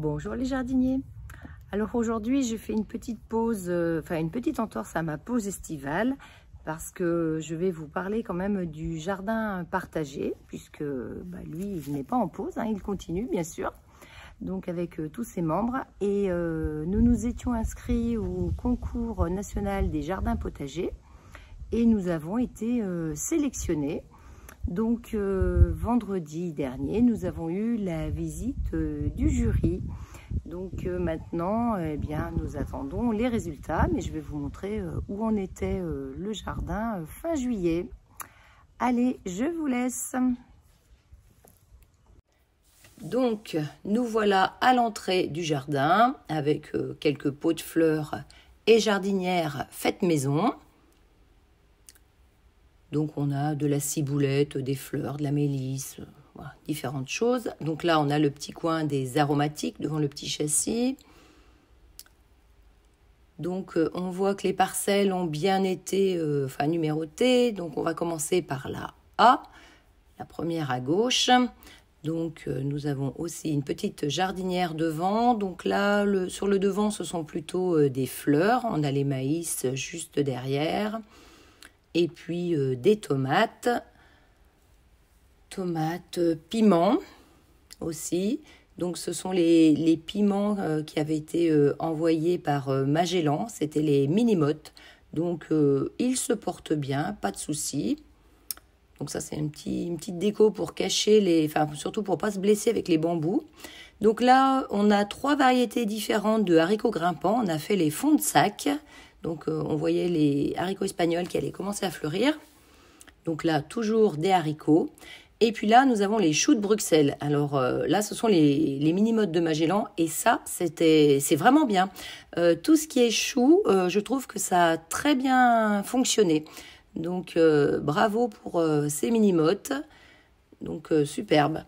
Bonjour les jardiniers Alors aujourd'hui je fait une petite pause, euh, enfin une petite entorse à ma pause estivale parce que je vais vous parler quand même du jardin partagé puisque bah, lui il n'est pas en pause, hein, il continue bien sûr donc avec euh, tous ses membres et euh, nous nous étions inscrits au concours national des jardins potagers et nous avons été sélectionnés donc euh, vendredi dernier, nous avons eu la visite euh, du jury. Donc euh, maintenant, eh bien, nous attendons les résultats, mais je vais vous montrer où en était le jardin fin juillet. Allez, je vous laisse. Donc, nous voilà à l'entrée du jardin avec quelques pots de fleurs et jardinières faites maison. Donc on a de la ciboulette, des fleurs, de la mélisse, euh, différentes choses. Donc là, on a le petit coin des aromatiques devant le petit châssis. Donc euh, on voit que les parcelles ont bien été euh, numérotées. Donc on va commencer par la A, la première à gauche. Donc nous avons aussi une petite jardinière devant. Donc là, sur le devant, ce sont plutôt des fleurs. On a les maïs juste derrière et puis euh, des tomates, tomates, euh, piments aussi. Donc ce sont les, piments euh, qui avaient été envoyés par Magellan, c'était les minimotes. Donc ils se portent bien, pas de souci. Donc ça c'est une, petite, déco pour cacher les, enfin surtout pour pas se blesser avec les bambous. Donc là on a trois variétés différentes de haricots grimpants. On a fait les fonds de sac, donc euh, on voyait les haricots espagnols qui allaient commencer à fleurir. Donc là, toujours des haricots. Et puis là, nous avons les choux de Bruxelles. Alors euh, là, ce sont les, mini-modes de Magellan. Et ça, c'est vraiment bien. Euh, tout ce qui est choux, je trouve que ça a très bien fonctionné. Donc bravo pour ces mini-modes. Donc superbe.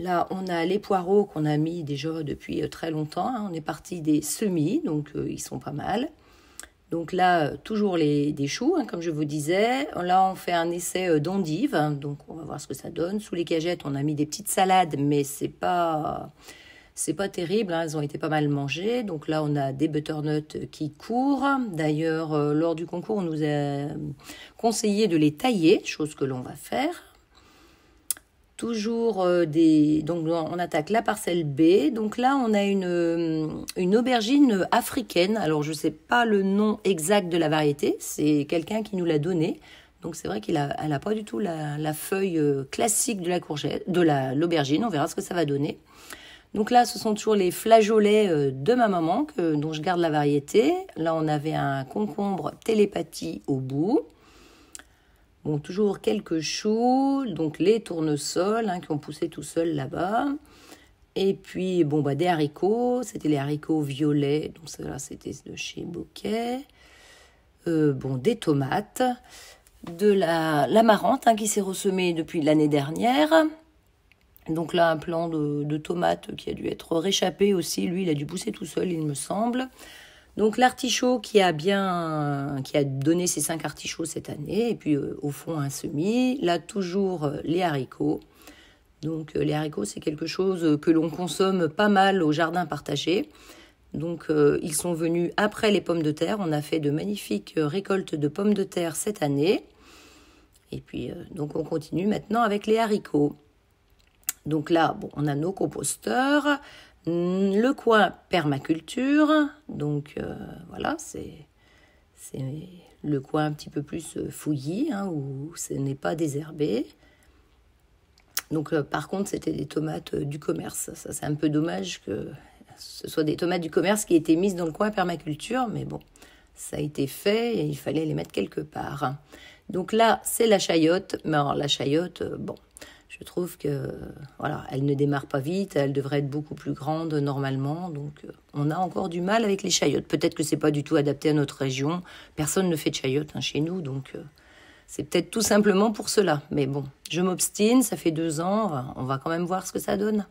Là, on a les poireaux qu'on a mis déjà depuis euh, très longtemps. Hein. On est parti des semis, donc euh, ils sont pas mal. Donc là, euh, toujours les, des choux, hein, comme je vous disais. Là, on fait un essai d'endive, hein. donc on va voir ce que ça donne. Sous les cagettes, on a mis des petites salades, mais c'est pas pas terrible, elles ont été pas mal mangées. Donc là, on a des butternuts qui courent. D'ailleurs, lors du concours, on nous a conseillé de les tailler, chose que l'on va faire. Toujours euh, des. Donc on attaque la parcelle B. Donc là on a une, euh, aubergine africaine. Alors je ne sais pas le nom exact de la variété. C'est quelqu'un qui nous l'a donné. Donc c'est vrai qu'elle n'a pas du tout la, feuille euh, classique de la courgette, de l'aubergine. on verra ce que ça va donner. Donc là, ce sont toujours les flageolets de ma maman que, dont je garde la variété. Là, on avait un concombre télépathie au bout. Bon, toujours quelques choux, donc les tournesols hein, qui ont poussé tout seuls là-bas. Et puis, bon, bah, des haricots, c'était les haricots violets, donc ça, c'était de chez Bouquet. Euh, bon, des tomates, de la l'amarante hein, qui s'est ressemée depuis l'année dernière. Donc là, un plant de, de tomates qui a dû être réchappé aussi. Lui, il a dû pousser tout seul, il me semble. Donc l'artichaut qui a bien, qui a donné ses cinq artichauts cette année, et puis euh, au fond un semis. Là toujours euh, les haricots. Donc euh, les haricots c'est quelque chose que l'on consomme pas mal au jardin partagé. Donc ils sont venus après les pommes de terre. On a fait de magnifiques récoltes de pommes de terre cette année. Et puis donc on continue maintenant avec les haricots. Donc là, on a nos composteurs. Mm, le coin permaculture, donc euh, voilà, c'est le coin un petit peu plus euh, fouillis, hein, où ce n'est pas désherbé. Donc euh, par contre, c'était des tomates du commerce. Ça, c'est un peu dommage que ce soit des tomates du commerce qui étaient mises dans le coin permaculture, mais bon, ça a été fait et il fallait les mettre quelque part. Donc là, c'est la chayotte. Mais alors la chayotte, bon, je trouve que voilà, elle ne démarre pas vite, elle devrait être beaucoup plus grande normalement, donc euh, on a encore du mal avec les chayottes. Peut-être que c'est pas du tout adapté à notre région, personne ne fait de chayotte hein, chez nous, donc euh, c'est peut-être tout simplement pour cela. Mais bon, je m'obstine, ça fait deux ans, on va quand même voir ce que ça donne.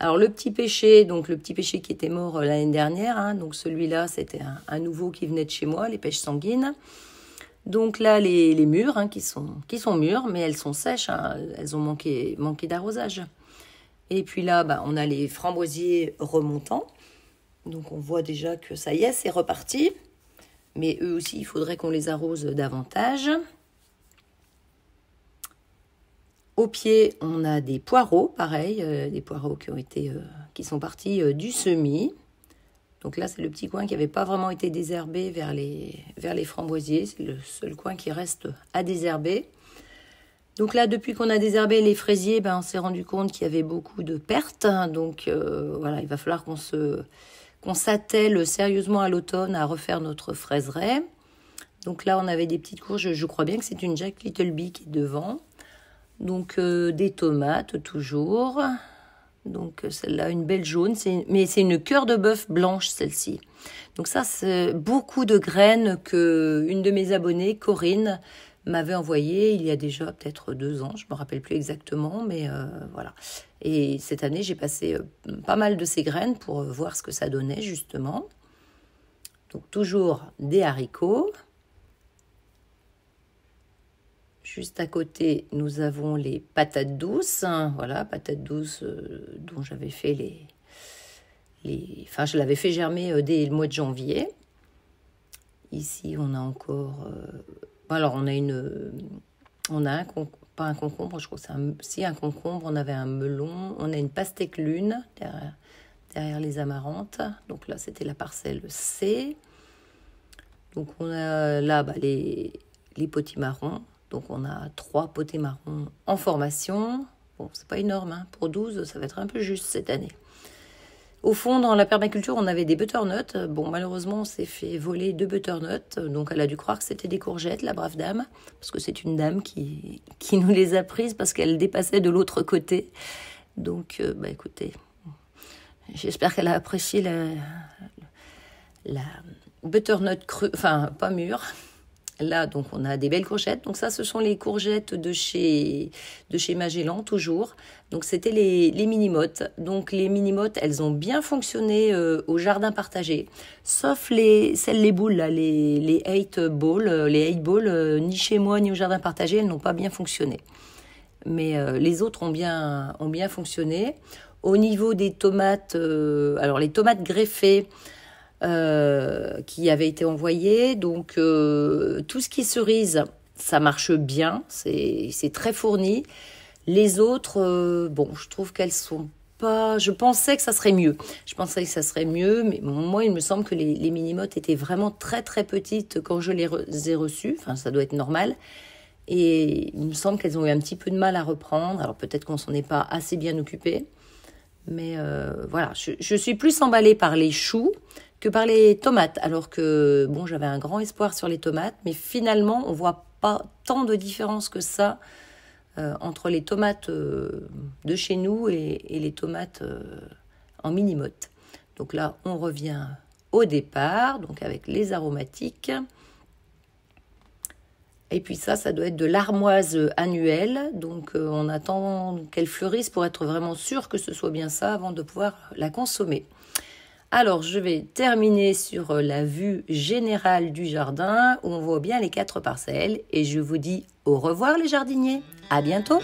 Alors le petit péché, donc le petit péché qui était mort euh, l'année dernière, hein, donc celui-là c'était un nouveau qui venait de chez moi, les pêches sanguines. Donc là, les, murs hein, qui, sont, qui mais elles sont sèches, hein, elles ont manqué, d'arrosage. Et puis là, bah, on a les framboisiers remontants. Donc on voit déjà que ça y est, c'est reparti. Mais eux aussi, il faudrait qu'on les arrose davantage. Au pied, on a des poireaux, pareil, euh, des poireaux qui euh, qui sont partis euh, du semis. Donc là, c'est le petit coin qui n'avait pas vraiment été désherbé vers les, framboisiers. C'est le seul coin qui reste à désherber. Donc là, depuis qu'on a désherbé les fraisiers, ben, on s'est rendu compte qu'il y avait beaucoup de pertes. Donc euh, voilà, il va falloir qu'on s'attelle sérieusement à l'automne à refaire notre fraiserie. Donc là, on avait des petites courges. Je crois bien que c'est une Jack bee qui est devant. Donc euh, des tomates toujours, donc euh, celle-là, une belle jaune, mais c'est une cœur de bœuf blanche celle-ci. Donc ça, c'est beaucoup de graines que une de mes abonnées, Corinne, m'avait envoyé il y a déjà peut-être deux ans, je me rappelle plus exactement, mais euh, voilà. Et cette année, j'ai passé euh, pas mal de ces graines pour voir ce que ça donnait justement. Donc toujours des haricots, Juste à côté, nous avons les patates douces. Hein, voilà, patates douces euh, dont j'avais fait les, les... Enfin, je l'avais fait germer euh, dès le mois de janvier. Ici, on a encore... Euh, alors, on a une... On a un... Pas un concombre, je crois que c'est un... Si, un concombre, on avait un melon. On a une pastèque lune derrière, les amarantes. Donc là, c'était la parcelle C. Donc, on a là bah, les, les potimarrons donc on a trois potées marrons en formation. Bon, c'est pas énorme, hein. pour 12, ça va être un peu juste cette année. Au fond, dans la permaculture, on avait des butternuts. Bon, malheureusement, on s'est fait voler deux butternuts. Donc, elle a dû croire que c'était des courgettes, la brave dame. Parce que c'est une dame qui, qui nous les a prises parce qu'elle dépassait de l'autre côté. Donc, euh, bah, écoutez, j'espère qu'elle a apprécié la, la butternut crue, enfin, pas mûre. Là, donc, on a des belles courgettes. Donc, ça, ce sont les courgettes de chez, de Magellan, toujours. Donc, c'était les, les mottes Donc, les mini-mottes, elles ont bien fonctionné euh, au jardin partagé. Sauf les, celles, les boules, là, les, les eight balls. Euh, les eight balls, euh, ni chez moi, ni au jardin partagé, elles n'ont pas bien fonctionné. Mais les autres ont bien, ont bien fonctionné. Au niveau des tomates, alors, les tomates greffées, euh, qui avait été envoyé. Donc euh, tout ce qui est cerise, ça marche bien, c'est très fourni. Les autres, euh, bon, je trouve qu'elles sont pas. Je pensais que ça serait mieux. Je pensais que ça serait mieux, mais moi, il me semble que les, minimotes étaient vraiment très très petites quand je les, ai reçues. Enfin, ça doit être normal. Et il me semble qu'elles ont eu un petit peu de mal à reprendre. Alors peut-être qu'on s'en est pas assez bien occupé. Mais voilà, je, suis plus emballée par les choux que par les tomates. Alors que, bon, j'avais un grand espoir sur les tomates, mais finalement, on voit pas tant de différence que ça euh, entre les tomates euh, de chez nous et, les tomates euh, en mini Donc là, on revient au départ, donc avec les aromatiques. Et puis ça, ça doit être de l'armoise annuelle. Donc on attend qu'elle fleurisse pour être vraiment sûr que ce soit bien ça avant de pouvoir la consommer. Alors je vais terminer sur euh, la vue générale du jardin où on voit bien les quatre parcelles et je vous dis au revoir les jardiniers. À bientôt.